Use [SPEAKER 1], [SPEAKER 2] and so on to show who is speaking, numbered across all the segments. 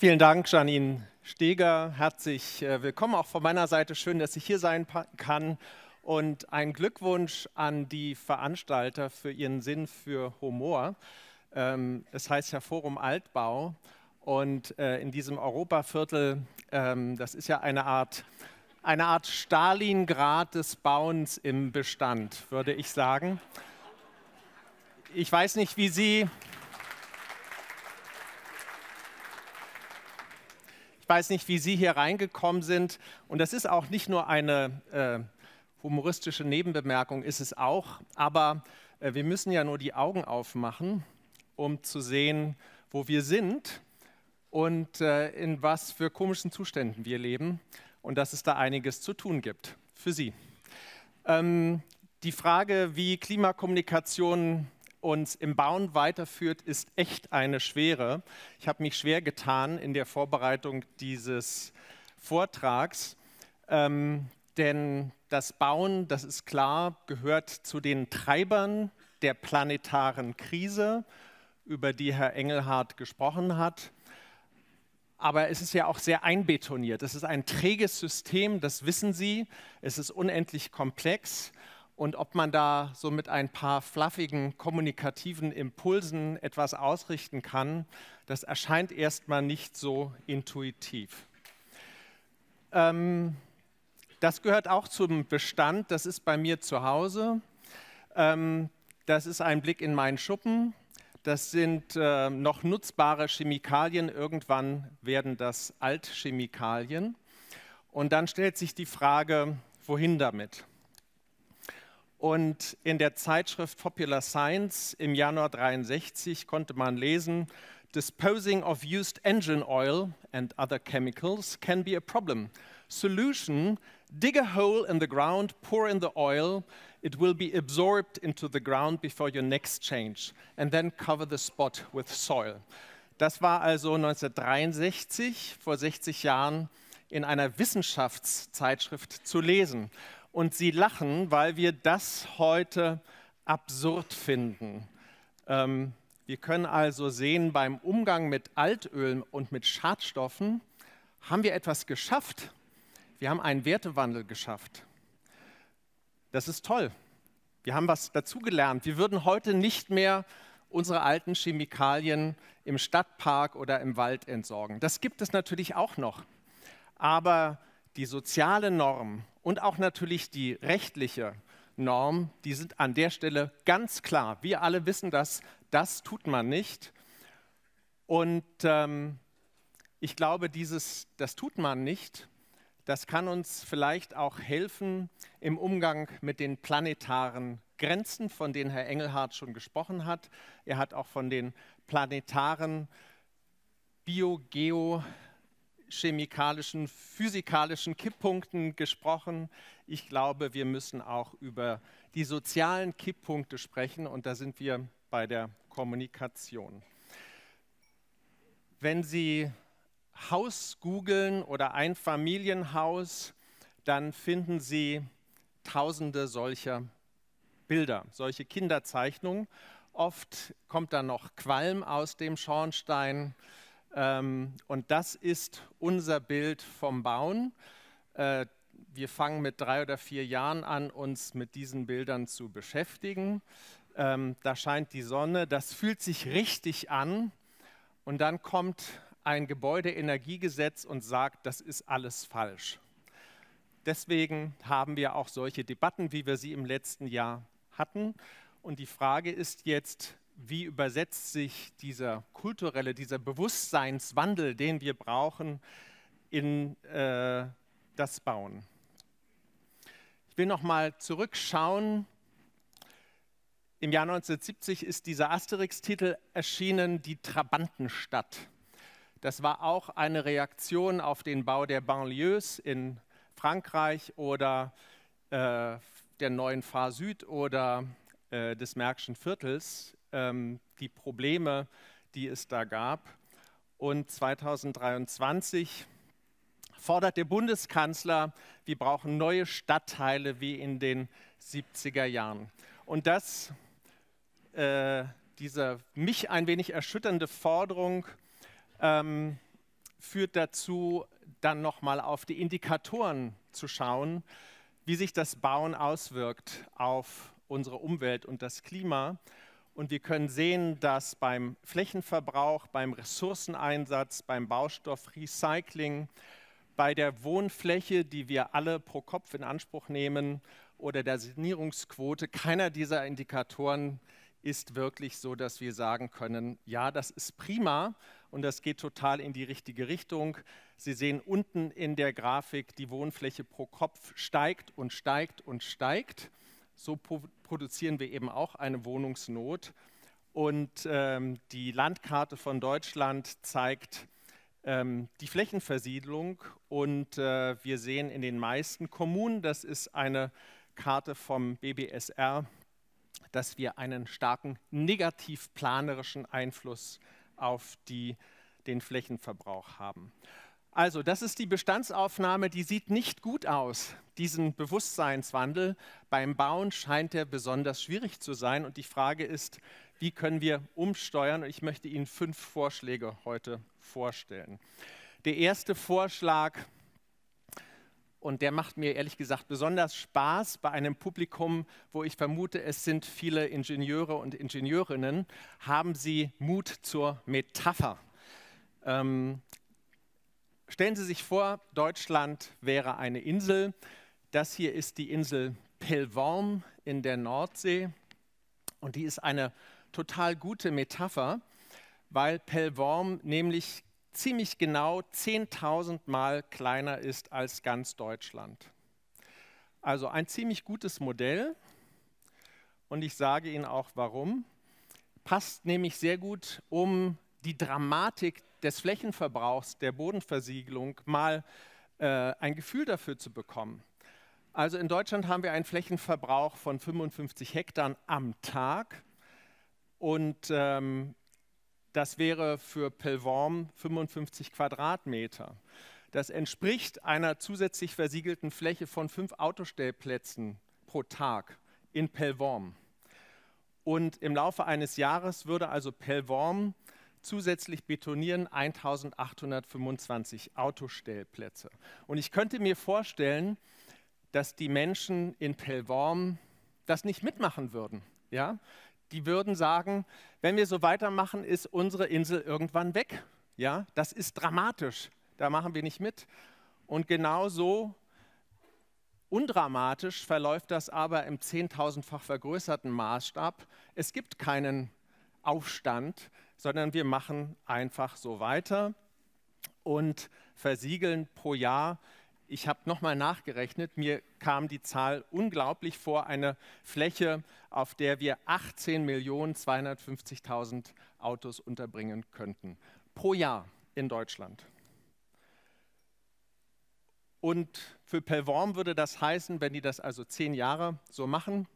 [SPEAKER 1] Vielen Dank, Janine Steger. Herzlich äh, willkommen auch von meiner Seite. Schön, dass ich hier sein kann. Und ein Glückwunsch an die Veranstalter für ihren Sinn für Humor. Ähm, es heißt ja Forum Altbau. Und äh, in diesem Europaviertel, ähm, das ist ja eine Art, eine Art Stalingrad des Bauens im Bestand, würde ich sagen. Ich weiß nicht, wie Sie, Ich weiß nicht, wie Sie hier reingekommen sind. Und das ist auch nicht nur eine äh, humoristische Nebenbemerkung, ist es auch. Aber äh, wir müssen ja nur die Augen aufmachen, um zu sehen, wo wir sind und äh, in was für komischen Zuständen wir leben und dass es da einiges zu tun gibt für Sie. Ähm, die Frage, wie Klimakommunikation uns im Bauen weiterführt, ist echt eine schwere. Ich habe mich schwer getan in der Vorbereitung dieses Vortrags, ähm, denn das Bauen, das ist klar, gehört zu den Treibern der planetaren Krise, über die Herr Engelhardt gesprochen hat. Aber es ist ja auch sehr einbetoniert. Es ist ein träges System, das wissen Sie. Es ist unendlich komplex und ob man da so mit ein paar fluffigen kommunikativen Impulsen etwas ausrichten kann, das erscheint erstmal nicht so intuitiv. Ähm, das gehört auch zum Bestand, das ist bei mir zu Hause. Ähm, das ist ein Blick in meinen Schuppen. Das sind äh, noch nutzbare Chemikalien. Irgendwann werden das Altchemikalien. Und dann stellt sich die Frage, wohin damit? Und in der Zeitschrift Popular Science im Januar 63 konnte man lesen, Disposing of used engine oil and other chemicals can be a problem. Solution, dig a hole in the ground, pour in the oil, it will be absorbed into the ground before your next change and then cover the spot with soil. Das war also 1963, vor 60 Jahren, in einer Wissenschaftszeitschrift zu lesen und sie lachen, weil wir das heute absurd finden. Ähm, wir können also sehen, beim Umgang mit Altöl und mit Schadstoffen haben wir etwas geschafft. Wir haben einen Wertewandel geschafft. Das ist toll. Wir haben was dazugelernt. Wir würden heute nicht mehr unsere alten Chemikalien im Stadtpark oder im Wald entsorgen. Das gibt es natürlich auch noch. Aber die soziale Norm und auch natürlich die rechtliche Norm, die sind an der Stelle ganz klar. Wir alle wissen das, das tut man nicht. Und ähm, ich glaube, dieses, das tut man nicht, das kann uns vielleicht auch helfen im Umgang mit den planetaren Grenzen, von denen Herr Engelhardt schon gesprochen hat. Er hat auch von den planetaren Bio-Geo- chemikalischen, physikalischen Kipppunkten gesprochen. Ich glaube, wir müssen auch über die sozialen Kipppunkte sprechen und da sind wir bei der Kommunikation. Wenn Sie Haus googeln oder ein Familienhaus, dann finden Sie tausende solcher Bilder, solche Kinderzeichnungen. Oft kommt da noch Qualm aus dem Schornstein. Ähm, und das ist unser Bild vom Bauen. Äh, wir fangen mit drei oder vier Jahren an, uns mit diesen Bildern zu beschäftigen. Ähm, da scheint die Sonne, das fühlt sich richtig an. Und dann kommt ein Gebäudeenergiegesetz und sagt, das ist alles falsch. Deswegen haben wir auch solche Debatten, wie wir sie im letzten Jahr hatten. Und die Frage ist jetzt, wie übersetzt sich dieser kulturelle, dieser Bewusstseinswandel, den wir brauchen, in äh, das Bauen. Ich will nochmal zurückschauen. Im Jahr 1970 ist dieser Asterix-Titel erschienen, Die Trabantenstadt. Das war auch eine Reaktion auf den Bau der Banlieues in Frankreich oder äh, der neuen Phase Süd oder äh, des Märkischen Viertels ähm, die Probleme, die es da gab. Und 2023 fordert der Bundeskanzler, wir brauchen neue Stadtteile wie in den 70er Jahren. Und das, äh, diese mich ein wenig erschütternde Forderung ähm, führt dazu, dann nochmal auf die Indikatoren zu schauen, wie sich das Bauen auswirkt auf unsere Umwelt und das Klima. Und wir können sehen, dass beim Flächenverbrauch, beim Ressourceneinsatz, beim Baustoffrecycling, bei der Wohnfläche, die wir alle pro Kopf in Anspruch nehmen, oder der Sanierungsquote, keiner dieser Indikatoren ist wirklich so, dass wir sagen können, ja, das ist prima und das geht total in die richtige Richtung. Sie sehen unten in der Grafik, die Wohnfläche pro Kopf steigt und steigt und steigt so produzieren wir eben auch eine Wohnungsnot. Und ähm, die Landkarte von Deutschland zeigt ähm, die Flächenversiedlung. Und äh, wir sehen in den meisten Kommunen, das ist eine Karte vom BBSR, dass wir einen starken negativ planerischen Einfluss auf die, den Flächenverbrauch haben. Also, das ist die Bestandsaufnahme, die sieht nicht gut aus. Diesen Bewusstseinswandel beim Bauen scheint er besonders schwierig zu sein. Und die Frage ist, wie können wir umsteuern? Und ich möchte Ihnen fünf Vorschläge heute vorstellen. Der erste Vorschlag, und der macht mir ehrlich gesagt besonders Spaß bei einem Publikum, wo ich vermute, es sind viele Ingenieure und Ingenieurinnen, haben Sie Mut zur Metapher. Ähm, Stellen Sie sich vor, Deutschland wäre eine Insel. Das hier ist die Insel Pelvorm in der Nordsee. Und die ist eine total gute Metapher, weil Pelvorm nämlich ziemlich genau 10.000 Mal kleiner ist als ganz Deutschland. Also ein ziemlich gutes Modell. Und ich sage Ihnen auch warum. Passt nämlich sehr gut, um die Dramatik des Flächenverbrauchs, der Bodenversiegelung mal äh, ein Gefühl dafür zu bekommen. Also in Deutschland haben wir einen Flächenverbrauch von 55 Hektar am Tag und ähm, das wäre für Pelvorm 55 Quadratmeter. Das entspricht einer zusätzlich versiegelten Fläche von fünf Autostellplätzen pro Tag in Pellworm. Und im Laufe eines Jahres würde also Pellworm Zusätzlich betonieren 1825 Autostellplätze. Und ich könnte mir vorstellen, dass die Menschen in Pellworm das nicht mitmachen würden. Ja? Die würden sagen, wenn wir so weitermachen, ist unsere Insel irgendwann weg. Ja? Das ist dramatisch, da machen wir nicht mit. Und genauso undramatisch verläuft das aber im 10.000-fach vergrößerten Maßstab. Es gibt keinen Aufstand, sondern wir machen einfach so weiter und versiegeln pro Jahr. Ich habe nochmal nachgerechnet, mir kam die Zahl unglaublich vor, eine Fläche, auf der wir 18.250.000 Autos unterbringen könnten. Pro Jahr in Deutschland. Und für Pelvorm würde das heißen, wenn die das also zehn Jahre so machen,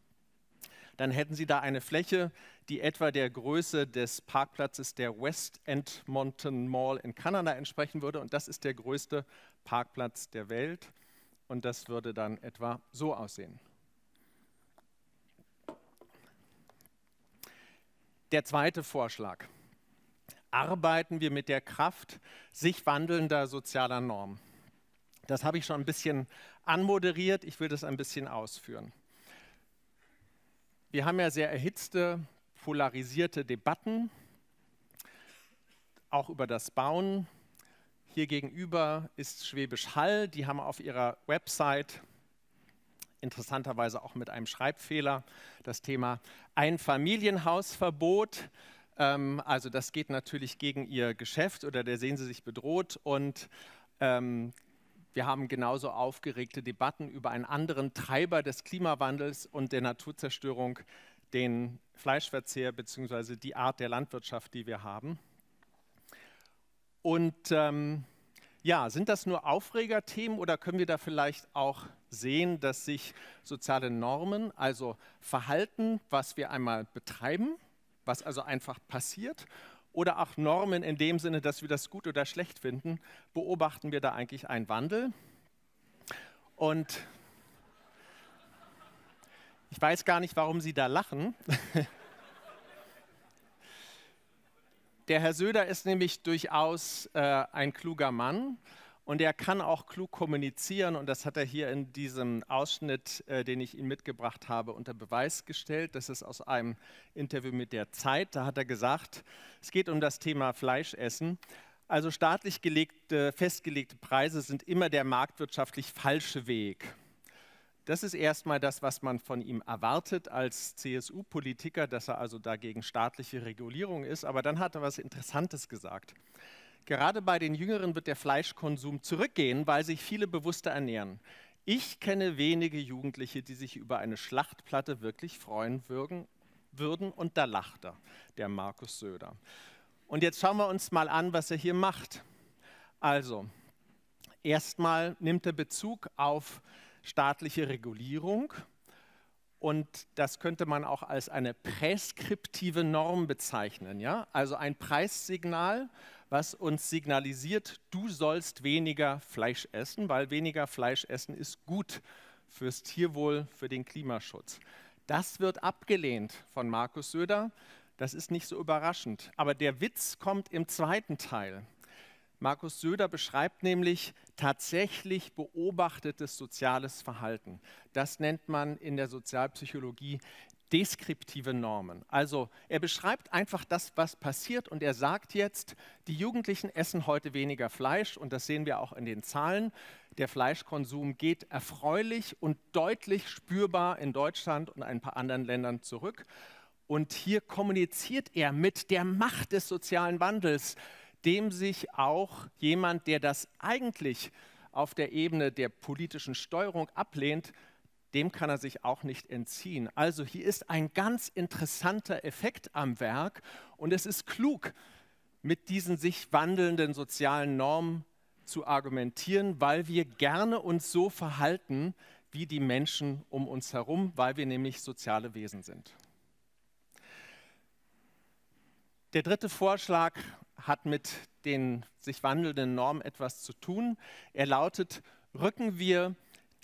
[SPEAKER 1] dann hätten sie da eine Fläche, die etwa der Größe des Parkplatzes der West Edmonton Mall in Kanada entsprechen würde. Und das ist der größte Parkplatz der Welt. Und das würde dann etwa so aussehen. Der zweite Vorschlag. Arbeiten wir mit der Kraft sich wandelnder sozialer Normen. Das habe ich schon ein bisschen anmoderiert. Ich will das ein bisschen ausführen. Wir haben ja sehr erhitzte polarisierte Debatten, auch über das Bauen. Hier gegenüber ist Schwäbisch Hall. Die haben auf ihrer Website interessanterweise auch mit einem Schreibfehler das Thema Einfamilienhausverbot. Ähm, also das geht natürlich gegen ihr Geschäft oder der sehen sie sich bedroht. Und ähm, wir haben genauso aufgeregte Debatten über einen anderen Treiber des Klimawandels und der Naturzerstörung den Fleischverzehr bzw. die Art der Landwirtschaft, die wir haben. Und ähm, ja, sind das nur Aufregerthemen oder können wir da vielleicht auch sehen, dass sich soziale Normen, also Verhalten, was wir einmal betreiben, was also einfach passiert, oder auch Normen in dem Sinne, dass wir das gut oder schlecht finden, beobachten wir da eigentlich einen Wandel? Und ich weiß gar nicht, warum Sie da lachen. Der Herr Söder ist nämlich durchaus äh, ein kluger Mann und er kann auch klug kommunizieren und das hat er hier in diesem Ausschnitt, äh, den ich Ihnen mitgebracht habe, unter Beweis gestellt. Das ist aus einem Interview mit der Zeit. Da hat er gesagt, es geht um das Thema Fleischessen. Also staatlich gelegte, festgelegte Preise sind immer der marktwirtschaftlich falsche Weg. Das ist erstmal das, was man von ihm erwartet als CSU-Politiker, dass er also dagegen staatliche Regulierung ist. Aber dann hat er was Interessantes gesagt. Gerade bei den Jüngeren wird der Fleischkonsum zurückgehen, weil sich viele bewusster ernähren. Ich kenne wenige Jugendliche, die sich über eine Schlachtplatte wirklich freuen würden. Und da lacht er, der Markus Söder. Und jetzt schauen wir uns mal an, was er hier macht. Also, erstmal nimmt er Bezug auf staatliche Regulierung. Und das könnte man auch als eine präskriptive Norm bezeichnen. Ja? Also ein Preissignal, was uns signalisiert, du sollst weniger Fleisch essen, weil weniger Fleisch essen ist gut fürs Tierwohl, für den Klimaschutz. Das wird abgelehnt von Markus Söder. Das ist nicht so überraschend. Aber der Witz kommt im zweiten Teil. Markus Söder beschreibt nämlich, tatsächlich beobachtetes soziales Verhalten. Das nennt man in der Sozialpsychologie deskriptive Normen. Also er beschreibt einfach das, was passiert und er sagt jetzt, die Jugendlichen essen heute weniger Fleisch und das sehen wir auch in den Zahlen. Der Fleischkonsum geht erfreulich und deutlich spürbar in Deutschland und ein paar anderen Ländern zurück. Und hier kommuniziert er mit der Macht des sozialen Wandels dem sich auch jemand, der das eigentlich auf der Ebene der politischen Steuerung ablehnt, dem kann er sich auch nicht entziehen. Also hier ist ein ganz interessanter Effekt am Werk und es ist klug, mit diesen sich wandelnden sozialen Normen zu argumentieren, weil wir gerne uns so verhalten wie die Menschen um uns herum, weil wir nämlich soziale Wesen sind. Der dritte Vorschlag hat mit den sich wandelnden Normen etwas zu tun. Er lautet, rücken wir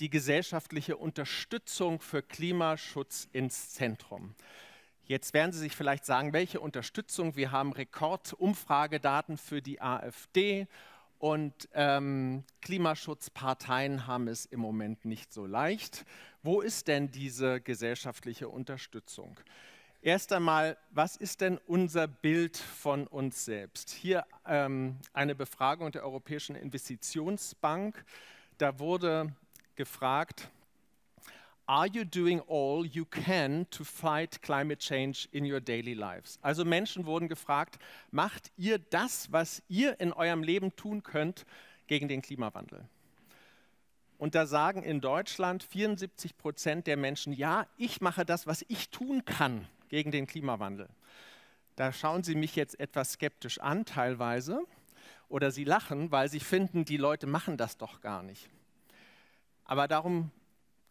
[SPEAKER 1] die gesellschaftliche Unterstützung für Klimaschutz ins Zentrum. Jetzt werden Sie sich vielleicht sagen, welche Unterstützung. Wir haben Rekordumfragedaten für die AfD und ähm, Klimaschutzparteien haben es im Moment nicht so leicht. Wo ist denn diese gesellschaftliche Unterstützung? Erst einmal, was ist denn unser Bild von uns selbst? Hier ähm, eine Befragung der Europäischen Investitionsbank. Da wurde gefragt, Are you doing all you can to fight climate change in your daily lives? Also Menschen wurden gefragt, macht ihr das, was ihr in eurem Leben tun könnt gegen den Klimawandel? Und da sagen in Deutschland 74 Prozent der Menschen, ja, ich mache das, was ich tun kann gegen den Klimawandel. Da schauen Sie mich jetzt etwas skeptisch an, teilweise, oder Sie lachen, weil Sie finden, die Leute machen das doch gar nicht. Aber darum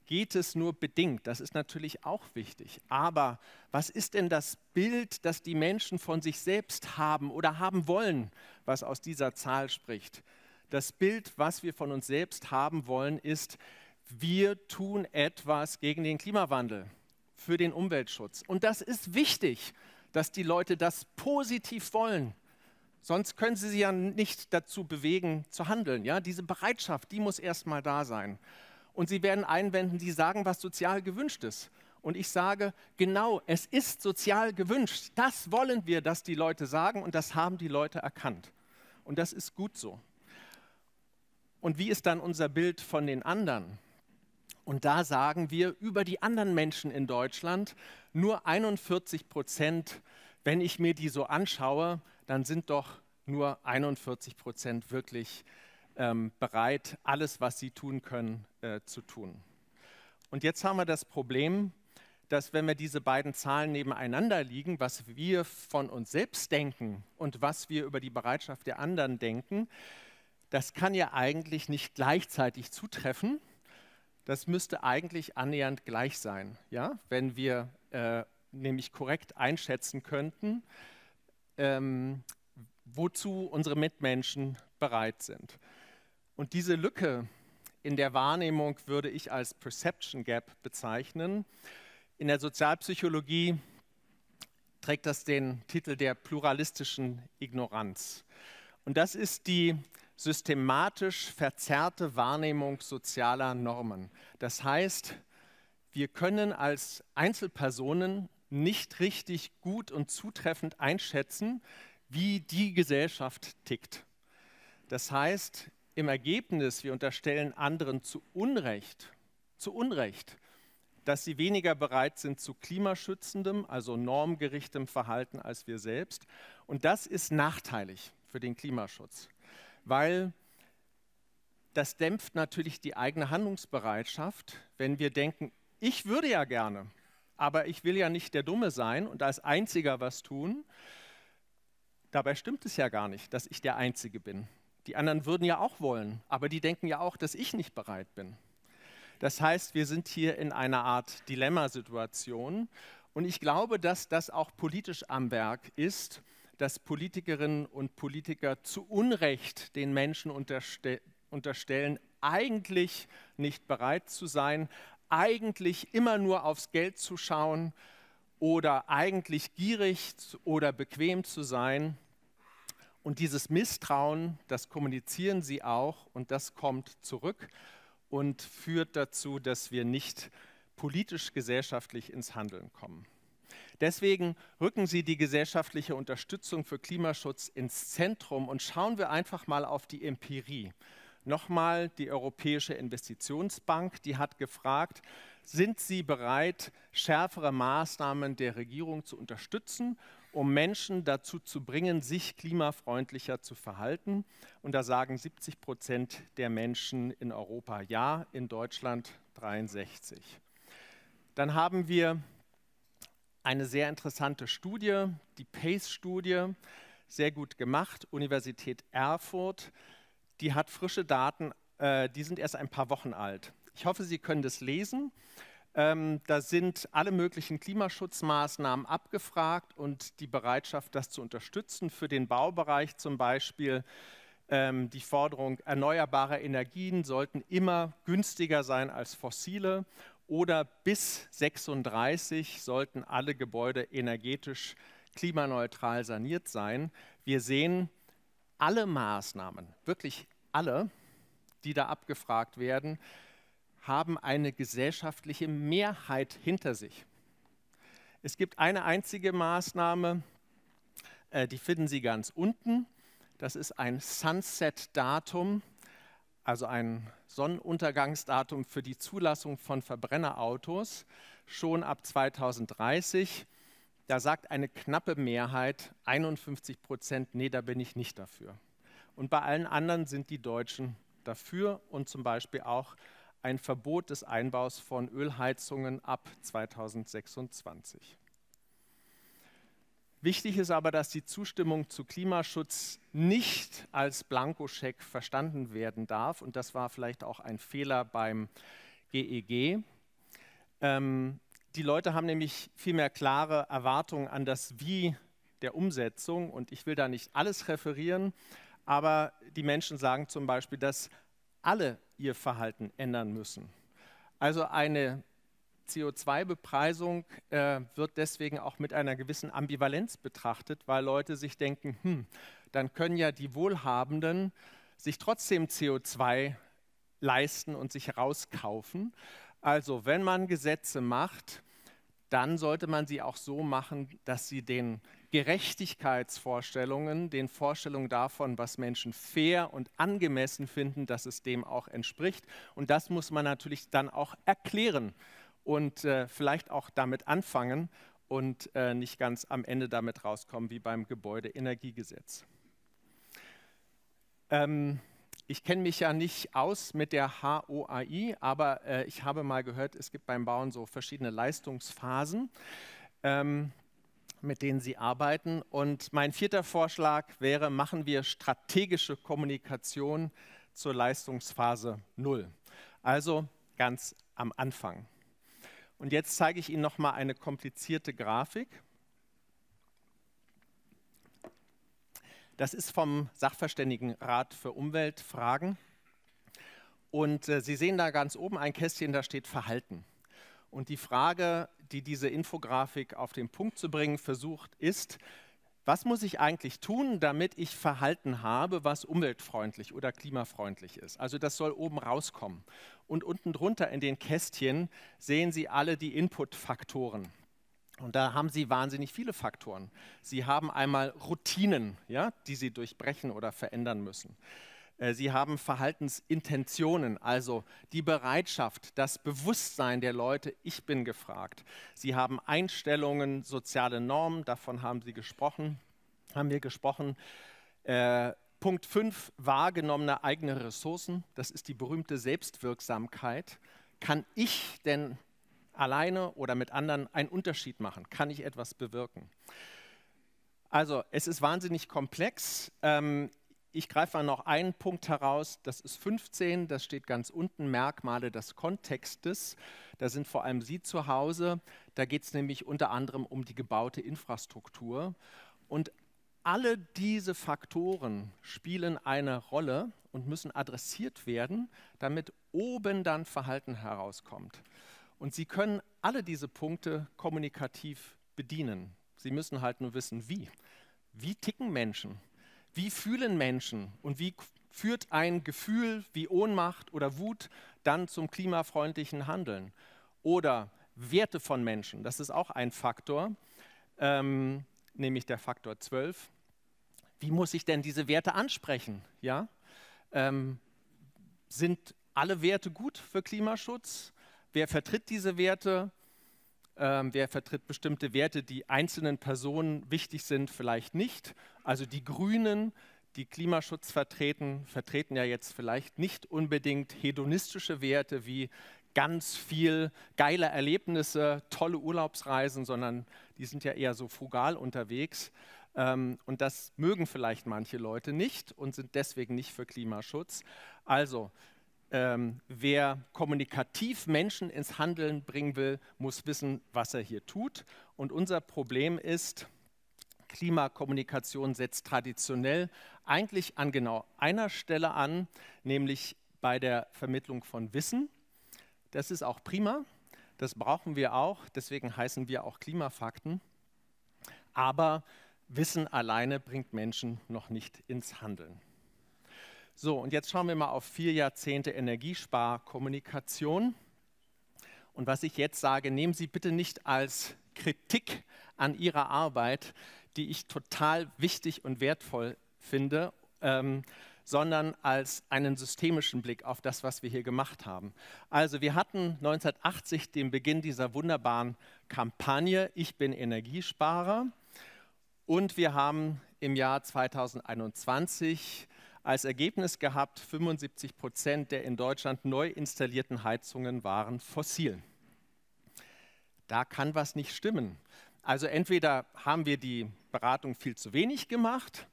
[SPEAKER 1] geht es nur bedingt. Das ist natürlich auch wichtig. Aber was ist denn das Bild, das die Menschen von sich selbst haben oder haben wollen, was aus dieser Zahl spricht? Das Bild, was wir von uns selbst haben wollen, ist, wir tun etwas gegen den Klimawandel für den Umweltschutz. Und das ist wichtig, dass die Leute das positiv wollen. Sonst können sie sie ja nicht dazu bewegen, zu handeln. Ja? Diese Bereitschaft, die muss erstmal da sein. Und sie werden einwenden, die sagen, was sozial gewünscht ist. Und ich sage, genau, es ist sozial gewünscht. Das wollen wir, dass die Leute sagen und das haben die Leute erkannt. Und das ist gut so. Und wie ist dann unser Bild von den anderen? Und da sagen wir über die anderen Menschen in Deutschland nur 41 Prozent, wenn ich mir die so anschaue, dann sind doch nur 41 Prozent wirklich ähm, bereit, alles, was sie tun können, äh, zu tun. Und jetzt haben wir das Problem, dass wenn wir diese beiden Zahlen nebeneinander liegen, was wir von uns selbst denken und was wir über die Bereitschaft der anderen denken, das kann ja eigentlich nicht gleichzeitig zutreffen, das müsste eigentlich annähernd gleich sein, ja? wenn wir äh, nämlich korrekt einschätzen könnten, ähm, wozu unsere Mitmenschen bereit sind. Und diese Lücke in der Wahrnehmung würde ich als Perception Gap bezeichnen. In der Sozialpsychologie trägt das den Titel der pluralistischen Ignoranz. Und das ist die systematisch verzerrte Wahrnehmung sozialer Normen. Das heißt, wir können als Einzelpersonen nicht richtig gut und zutreffend einschätzen, wie die Gesellschaft tickt. Das heißt, im Ergebnis, wir unterstellen anderen zu Unrecht, zu Unrecht, dass sie weniger bereit sind zu klimaschützendem, also normgerichtem Verhalten als wir selbst. Und das ist nachteilig für den Klimaschutz weil das dämpft natürlich die eigene Handlungsbereitschaft, wenn wir denken, ich würde ja gerne, aber ich will ja nicht der Dumme sein und als Einziger was tun. Dabei stimmt es ja gar nicht, dass ich der Einzige bin. Die anderen würden ja auch wollen, aber die denken ja auch, dass ich nicht bereit bin. Das heißt, wir sind hier in einer Art Dilemmasituation und ich glaube, dass das auch politisch am Werk ist, dass Politikerinnen und Politiker zu Unrecht den Menschen unterste unterstellen, eigentlich nicht bereit zu sein, eigentlich immer nur aufs Geld zu schauen oder eigentlich gierig oder bequem zu sein. Und dieses Misstrauen, das kommunizieren sie auch und das kommt zurück und führt dazu, dass wir nicht politisch-gesellschaftlich ins Handeln kommen. Deswegen rücken Sie die gesellschaftliche Unterstützung für Klimaschutz ins Zentrum und schauen wir einfach mal auf die Empirie. Nochmal die Europäische Investitionsbank, die hat gefragt, sind Sie bereit, schärfere Maßnahmen der Regierung zu unterstützen, um Menschen dazu zu bringen, sich klimafreundlicher zu verhalten? Und da sagen 70 Prozent der Menschen in Europa ja, in Deutschland 63. Dann haben wir eine sehr interessante Studie, die PACE-Studie, sehr gut gemacht, Universität Erfurt. Die hat frische Daten, äh, die sind erst ein paar Wochen alt. Ich hoffe, Sie können das lesen. Ähm, da sind alle möglichen Klimaschutzmaßnahmen abgefragt und die Bereitschaft, das zu unterstützen, für den Baubereich zum Beispiel. Ähm, die Forderung, erneuerbare Energien sollten immer günstiger sein als fossile oder bis 36 sollten alle Gebäude energetisch klimaneutral saniert sein. Wir sehen alle Maßnahmen, wirklich alle, die da abgefragt werden, haben eine gesellschaftliche Mehrheit hinter sich. Es gibt eine einzige Maßnahme, äh, die finden Sie ganz unten. Das ist ein Sunset-Datum also ein Sonnenuntergangsdatum für die Zulassung von Verbrennerautos, schon ab 2030. Da sagt eine knappe Mehrheit, 51 Prozent, nee, da bin ich nicht dafür. Und bei allen anderen sind die Deutschen dafür und zum Beispiel auch ein Verbot des Einbaus von Ölheizungen ab 2026. Wichtig ist aber, dass die Zustimmung zu Klimaschutz nicht als Blankoscheck verstanden werden darf. Und das war vielleicht auch ein Fehler beim GEG. E ähm, die Leute haben nämlich viel mehr klare Erwartungen an das Wie der Umsetzung. Und ich will da nicht alles referieren, aber die Menschen sagen zum Beispiel, dass alle ihr Verhalten ändern müssen. Also eine CO2-Bepreisung äh, wird deswegen auch mit einer gewissen Ambivalenz betrachtet, weil Leute sich denken, hm, dann können ja die Wohlhabenden sich trotzdem CO2 leisten und sich rauskaufen. Also wenn man Gesetze macht, dann sollte man sie auch so machen, dass sie den Gerechtigkeitsvorstellungen, den Vorstellungen davon, was Menschen fair und angemessen finden, dass es dem auch entspricht. Und das muss man natürlich dann auch erklären und äh, vielleicht auch damit anfangen und äh, nicht ganz am Ende damit rauskommen wie beim Gebäudeenergiegesetz. Ähm, ich kenne mich ja nicht aus mit der HOAI, aber äh, ich habe mal gehört, es gibt beim Bauen so verschiedene Leistungsphasen, ähm, mit denen sie arbeiten. Und mein vierter Vorschlag wäre, machen wir strategische Kommunikation zur Leistungsphase 0. Also ganz am Anfang. Und jetzt zeige ich Ihnen nochmal eine komplizierte Grafik. Das ist vom Sachverständigenrat für Umweltfragen. Und äh, Sie sehen da ganz oben ein Kästchen, da steht Verhalten. Und die Frage, die diese Infografik auf den Punkt zu bringen versucht, ist, was muss ich eigentlich tun, damit ich Verhalten habe, was umweltfreundlich oder klimafreundlich ist. Also das soll oben rauskommen. Und unten drunter in den Kästchen sehen Sie alle die Inputfaktoren. Und da haben Sie wahnsinnig viele Faktoren. Sie haben einmal Routinen, ja, die Sie durchbrechen oder verändern müssen. Äh, sie haben Verhaltensintentionen, also die Bereitschaft, das Bewusstsein der Leute, ich bin gefragt. Sie haben Einstellungen, soziale Normen, davon haben Sie gesprochen, haben wir gesprochen. Äh, Punkt 5, wahrgenommene eigene Ressourcen, das ist die berühmte Selbstwirksamkeit. Kann ich denn alleine oder mit anderen einen Unterschied machen? Kann ich etwas bewirken? Also es ist wahnsinnig komplex. Ähm, ich greife noch einen Punkt heraus, das ist 15, das steht ganz unten, Merkmale des Kontextes. Da sind vor allem Sie zu Hause. Da geht es nämlich unter anderem um die gebaute Infrastruktur. Und alle diese Faktoren spielen eine Rolle und müssen adressiert werden, damit oben dann Verhalten herauskommt. Und Sie können alle diese Punkte kommunikativ bedienen. Sie müssen halt nur wissen, wie. Wie ticken Menschen? Wie fühlen Menschen und wie führt ein Gefühl wie Ohnmacht oder Wut dann zum klimafreundlichen Handeln? Oder Werte von Menschen, das ist auch ein Faktor, ähm, nämlich der Faktor 12. Wie muss ich denn diese Werte ansprechen? Ja? Ähm, sind alle Werte gut für Klimaschutz? Wer vertritt diese Werte? Ähm, wer vertritt bestimmte Werte, die einzelnen Personen wichtig sind, vielleicht nicht? Also die Grünen, die Klimaschutz vertreten, vertreten ja jetzt vielleicht nicht unbedingt hedonistische Werte wie ganz viel geile Erlebnisse, tolle Urlaubsreisen, sondern die sind ja eher so frugal unterwegs. Ähm, und das mögen vielleicht manche Leute nicht und sind deswegen nicht für Klimaschutz. Also, ähm, wer kommunikativ Menschen ins Handeln bringen will, muss wissen, was er hier tut. Und unser Problem ist, Klimakommunikation setzt traditionell eigentlich an genau einer Stelle an, nämlich bei der Vermittlung von Wissen. Das ist auch prima, das brauchen wir auch, deswegen heißen wir auch Klimafakten. Aber Wissen alleine bringt Menschen noch nicht ins Handeln. So, und jetzt schauen wir mal auf vier Jahrzehnte Energiesparkommunikation. Und was ich jetzt sage, nehmen Sie bitte nicht als Kritik an Ihrer Arbeit, die ich total wichtig und wertvoll finde, ähm, sondern als einen systemischen Blick auf das, was wir hier gemacht haben. Also wir hatten 1980 den Beginn dieser wunderbaren Kampagne Ich bin Energiesparer und wir haben im Jahr 2021 als Ergebnis gehabt, 75 Prozent der in Deutschland neu installierten Heizungen waren fossil. Da kann was nicht stimmen. Also entweder haben wir die Beratung viel zu wenig gemacht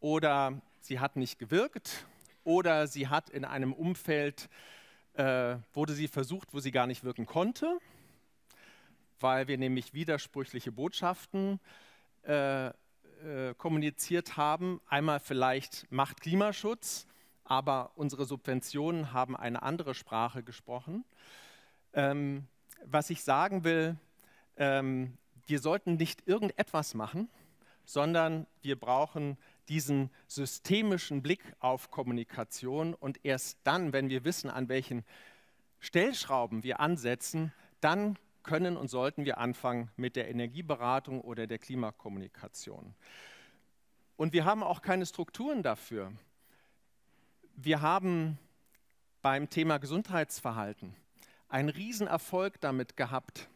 [SPEAKER 1] oder sie hat nicht gewirkt oder sie hat in einem Umfeld, äh, wurde sie versucht, wo sie gar nicht wirken konnte, weil wir nämlich widersprüchliche Botschaften äh, äh, kommuniziert haben. Einmal vielleicht macht Klimaschutz, aber unsere Subventionen haben eine andere Sprache gesprochen. Ähm, was ich sagen will, ähm, wir sollten nicht irgendetwas machen, sondern wir brauchen diesen systemischen Blick auf Kommunikation und erst dann, wenn wir wissen, an welchen Stellschrauben wir ansetzen, dann können und sollten wir anfangen mit der Energieberatung oder der Klimakommunikation. Und wir haben auch keine Strukturen dafür. Wir haben beim Thema Gesundheitsverhalten einen Riesenerfolg damit gehabt,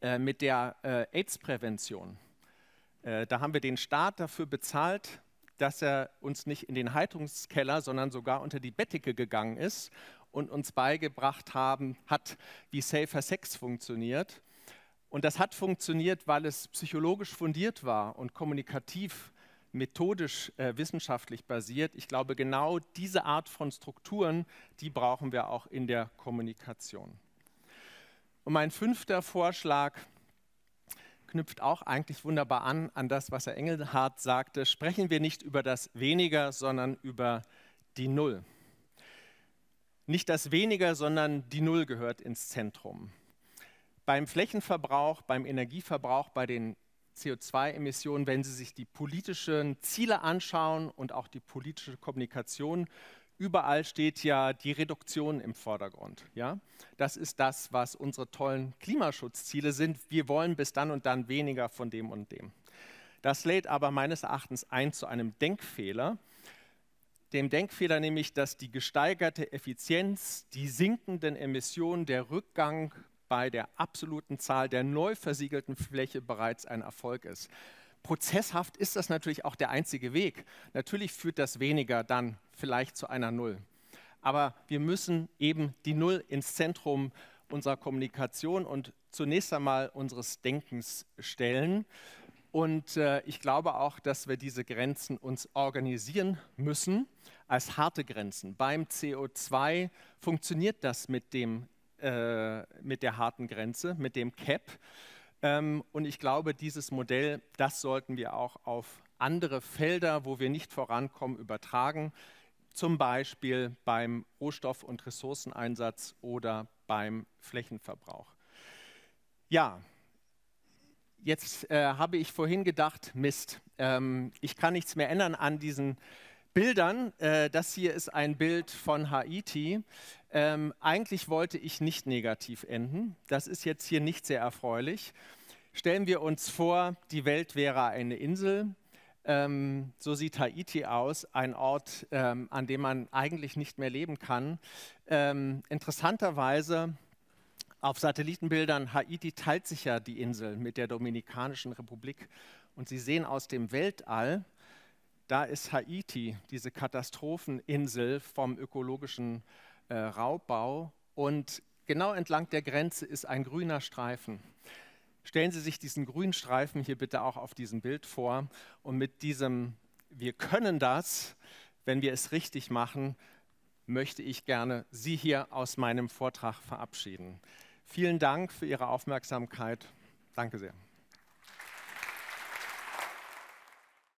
[SPEAKER 1] äh, mit der äh, AIDS-Prävention. Äh, da haben wir den Staat dafür bezahlt, dass er uns nicht in den Heizungskeller, sondern sogar unter die Bettdecke gegangen ist und uns beigebracht haben, hat, wie Safer Sex funktioniert. Und das hat funktioniert, weil es psychologisch fundiert war und kommunikativ, methodisch, äh, wissenschaftlich basiert. Ich glaube, genau diese Art von Strukturen, die brauchen wir auch in der Kommunikation. Und mein fünfter Vorschlag ist, knüpft auch eigentlich wunderbar an an das, was Herr Engelhardt sagte. Sprechen wir nicht über das Weniger, sondern über die Null. Nicht das Weniger, sondern die Null gehört ins Zentrum. Beim Flächenverbrauch, beim Energieverbrauch, bei den CO2-Emissionen, wenn Sie sich die politischen Ziele anschauen und auch die politische Kommunikation überall steht ja die Reduktion im Vordergrund. Ja? Das ist das, was unsere tollen Klimaschutzziele sind. Wir wollen bis dann und dann weniger von dem und dem. Das lädt aber meines Erachtens ein zu einem Denkfehler. Dem Denkfehler nämlich, dass die gesteigerte Effizienz, die sinkenden Emissionen, der Rückgang bei der absoluten Zahl der neu versiegelten Fläche bereits ein Erfolg ist prozesshaft ist das natürlich auch der einzige Weg. Natürlich führt das weniger dann vielleicht zu einer Null. Aber wir müssen eben die Null ins Zentrum unserer Kommunikation und zunächst einmal unseres Denkens stellen. Und äh, ich glaube auch, dass wir diese Grenzen uns organisieren müssen als harte Grenzen. Beim CO2 funktioniert das mit, dem, äh, mit der harten Grenze, mit dem CAP. Ähm, und ich glaube, dieses Modell, das sollten wir auch auf andere Felder, wo wir nicht vorankommen, übertragen. Zum Beispiel beim Rohstoff- und Ressourceneinsatz oder beim Flächenverbrauch. Ja, jetzt äh, habe ich vorhin gedacht, Mist, ähm, ich kann nichts mehr ändern an diesen Bildern. Äh, das hier ist ein Bild von Haiti. Ähm, eigentlich wollte ich nicht negativ enden. Das ist jetzt hier nicht sehr erfreulich. Stellen wir uns vor, die Welt wäre eine Insel. Ähm, so sieht Haiti aus, ein Ort, ähm, an dem man eigentlich nicht mehr leben kann. interessanterweise auf Satellitenbildern, Haiti teilt sich ja die Insel mit der Dominikanischen Republik und Sie sehen aus dem Weltall, da ist Haiti, diese Katastropheninsel vom ökologischen äh, Raubbau. Und genau entlang der Grenze ist ein grüner Streifen. Stellen Sie sich diesen grünen Streifen hier bitte auch auf diesem Bild vor. Und mit diesem Wir können das, wenn wir es richtig machen, möchte ich gerne Sie hier aus meinem Vortrag verabschieden. Vielen Dank für Ihre Aufmerksamkeit. Danke sehr.